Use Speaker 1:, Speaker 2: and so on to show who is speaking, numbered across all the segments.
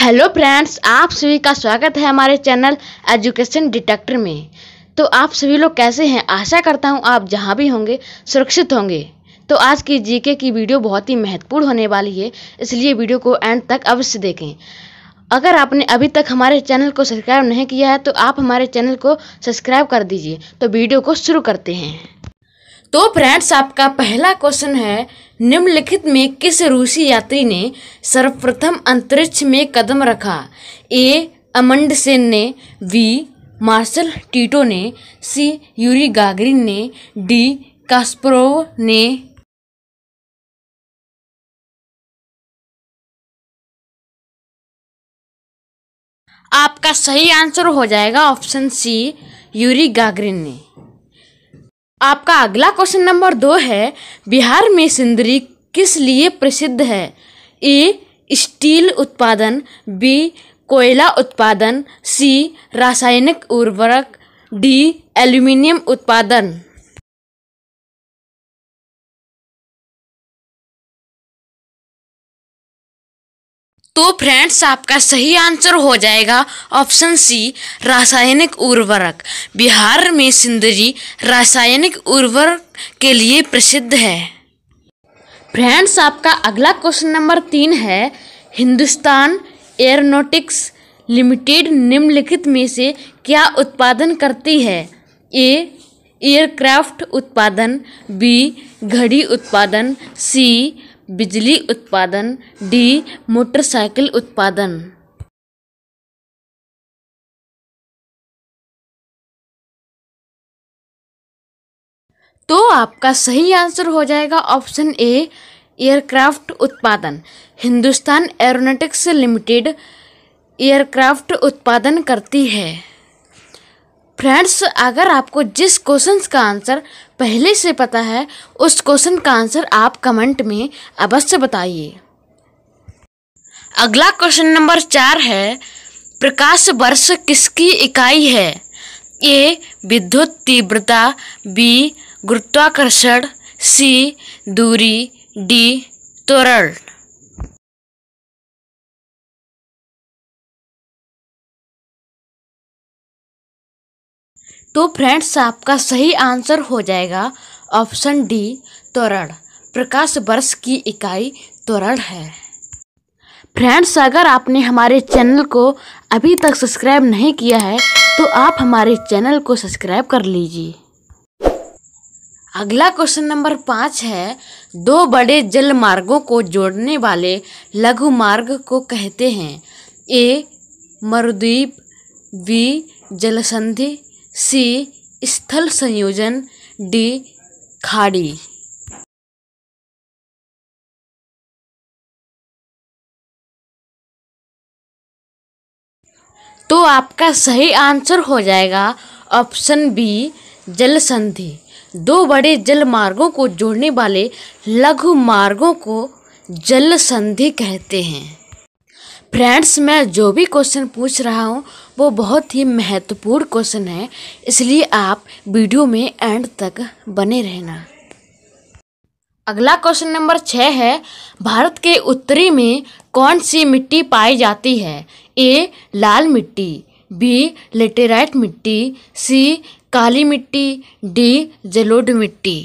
Speaker 1: hello friends आप सभी का स्वागत है हमारे चैनल एजुकेशन डिटेक्टर में तो आप सभी लोग कैसे हैं आशा करता हूं आप जहां भी होंगे सुरक्षित होंगे तो आज की जीके की वीडियो बहुत ही महत्वपूर्ण होने वाली है इसलिए वीडियो को एंड तक अवश्य देखें अगर आपने अभी तक हमारे चैनल को सब्सक्राइब नहीं किया है तो आप हमारे चैनल को सब्सक्राइब कर दीजिए तो वीडियो को शुरू करते हैं तो फ्रेंड्स आपका पहला क्वेश्चन है निम्नलिखित में किस रूसी यात्री ने सर्वप्रथम अंतरिक्ष में कदम रखा ए अमंड सेन ने वी मार्शल
Speaker 2: टीटो ने सी यूरी गागरिन ने डी कास्परोव ने आपका सही आंसर हो जाएगा ऑप्शन सी
Speaker 1: यूरी गागरिन ने आपका अगला क्वेश्चन नंबर दो है बिहार में सिंदरी किस लिए प्रसिद्ध है ए स्टील उत्पादन बी कोयला उत्पादन सी रासायनिक उर्वरक
Speaker 2: डी एल्यूमिनियम उत्पादन तो फ्रेंड्स आपका सही आंसर हो जाएगा ऑप्शन सी रासायनिक उर्वरक
Speaker 1: बिहार में सिंदरी रासायनिक उर्वरक के लिए प्रसिद्ध है फ्रेंड्स आपका अगला क्वेश्चन नंबर तीन है हिंदुस्तान एयरोनॉटिक्स लिमिटेड निम्नलिखित में से क्या उत्पादन करती है ए एयरक्राफ्ट उत्पादन बी घड़ी
Speaker 2: उत्पादन सी बिजली उत्पादन डी मोटरसाइकिल उत्पादन तो आपका सही आंसर हो
Speaker 1: जाएगा ऑप्शन ए एयरक्राफ्ट उत्पादन हिंदुस्तान एरोनॉटिक्स लिमिटेड एयरक्राफ्ट उत्पादन करती है फ्रेंड्स अगर आपको जिस क्वेश्चन का आंसर पहले से पता है उस क्वेश्चन का आंसर आप कमेंट में अवश्य बताइए अगला क्वेश्चन नंबर चार है प्रकाश वर्ष किसकी इकाई है ए विद्युत तीव्रता बी गुरुत्वाकर्षण सी
Speaker 2: दूरी डी त्वरण तो फ्रेंड्स आपका सही आंसर हो जाएगा ऑप्शन डी त्वरण
Speaker 1: प्रकाश वर्ष की इकाई त्वरण है फ्रेंड्स अगर आपने हमारे चैनल को अभी तक सब्सक्राइब नहीं किया है तो आप हमारे चैनल को सब्सक्राइब कर लीजिए अगला क्वेश्चन नंबर पाँच है दो बड़े जल मार्गों को जोड़ने वाले लघु मार्ग को कहते हैं ए मरुद्वीप बी जलसंधि
Speaker 2: सी स्थल संयोजन डी खाड़ी तो आपका सही आंसर हो जाएगा
Speaker 1: ऑप्शन बी जल संधि दो बड़े जल मार्गों को जोड़ने वाले लघु मार्गों को जल संधि कहते हैं फ्रेंड्स मैं जो भी क्वेश्चन पूछ रहा हूँ वो बहुत ही महत्वपूर्ण क्वेश्चन है इसलिए आप वीडियो में एंड तक बने रहना अगला क्वेश्चन नंबर छः है भारत के उत्तरी में कौन सी मिट्टी पाई जाती है ए लाल मिट्टी बी लेटेराइट मिट्टी
Speaker 2: सी काली मिट्टी डी जलोड मिट्टी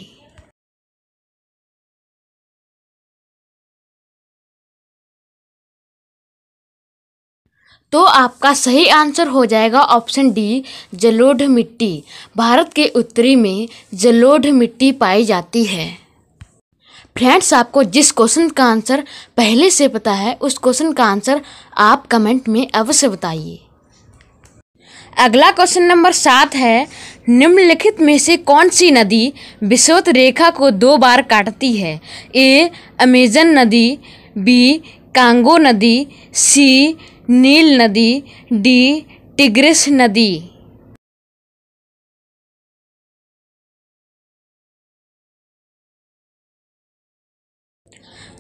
Speaker 2: तो आपका सही आंसर हो जाएगा ऑप्शन डी जलोढ़
Speaker 1: मिट्टी भारत के उत्तरी में जलोढ़ मिट्टी पाई जाती है फ्रेंड्स आपको जिस क्वेश्चन का आंसर पहले से पता है उस क्वेश्चन का आंसर आप कमेंट में अवश्य बताइए अगला क्वेश्चन नंबर सात है निम्नलिखित में से कौन सी नदी विश्वत रेखा को दो बार काटती है ए अमेजन नदी बी कांगो नदी सी
Speaker 2: नील नदी डी टिग्रिस नदी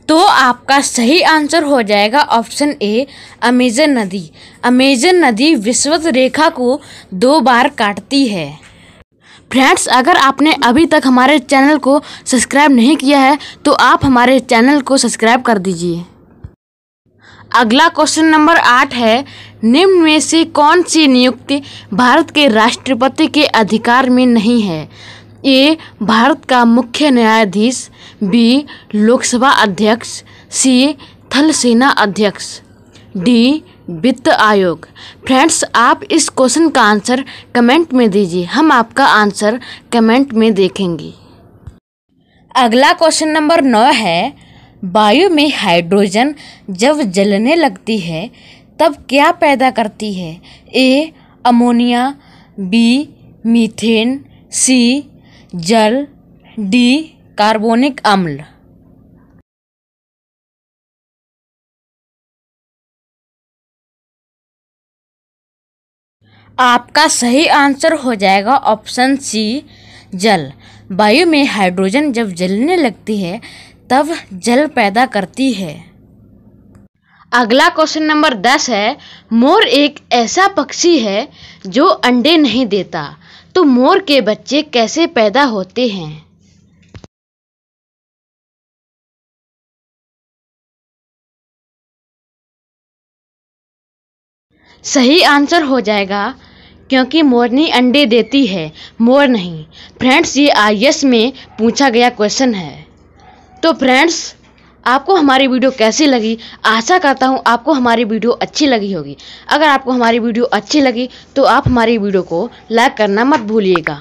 Speaker 2: तो आपका सही आंसर हो जाएगा ऑप्शन ए
Speaker 1: अमेजन नदी अमेजन नदी विश्वत रेखा को दो बार काटती है फ्रेंड्स अगर आपने अभी तक हमारे चैनल को सब्सक्राइब नहीं किया है तो आप हमारे चैनल को सब्सक्राइब कर दीजिए अगला क्वेश्चन नंबर आठ है निम्न में से कौन सी नियुक्ति भारत के राष्ट्रपति के अधिकार में नहीं है ए भारत का मुख्य न्यायाधीश बी लोकसभा अध्यक्ष सी थल सेना अध्यक्ष डी वित्त आयोग फ्रेंड्स आप इस क्वेश्चन का आंसर कमेंट में दीजिए हम आपका आंसर कमेंट में देखेंगे अगला क्वेश्चन नंबर नौ है वायु में हाइड्रोजन जब जलने लगती है तब क्या पैदा करती है A ammonia B
Speaker 2: methane C जल डी कार्बोनिक अम्ल आपका सही आंसर हो
Speaker 1: जाएगा ऑप्शन सी जल वायु में हाइड्रोजन जब जलने लगती है तब जल पैदा करती है अगला क्वेश्चन नंबर दस है मोर एक ऐसा पक्षी है जो अंडे नहीं देता
Speaker 2: तो मोर के बच्चे कैसे पैदा होते हैं सही आंसर हो जाएगा क्योंकि मोरनी अंडे
Speaker 1: देती है मोर नहीं फ्रेंड्स ये आई में पूछा गया क्वेश्चन है तो फ्रेंड्स आपको हमारी वीडियो कैसी लगी आशा करता हूँ आपको हमारी वीडियो अच्छी लगी होगी अगर आपको हमारी वीडियो अच्छी लगी तो आप हमारी वीडियो को लाइक करना मत भूलिएगा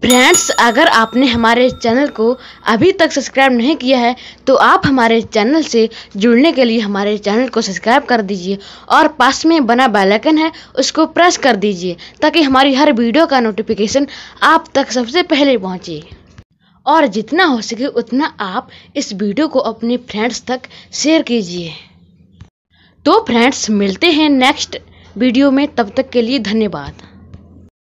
Speaker 1: फ्रेंड्स अगर आपने हमारे चैनल को अभी तक सब्सक्राइब नहीं किया है तो आप हमारे चैनल से जुड़ने के लिए हमारे चैनल को सब्सक्राइब कर दीजिए और पास में बना बेल आइकन है उसको प्रेस कर दीजिए ताकि हमारी हर वीडियो का नोटिफिकेशन आप तक सबसे पहले पहुंचे और जितना हो सके उतना आप इस वीडियो को अपने फ्रेंड्स तक शेयर कीजिए तो फ्रेंड्स मिलते हैं नेक्स्ट वीडियो में तब तक के लिए धन्यवाद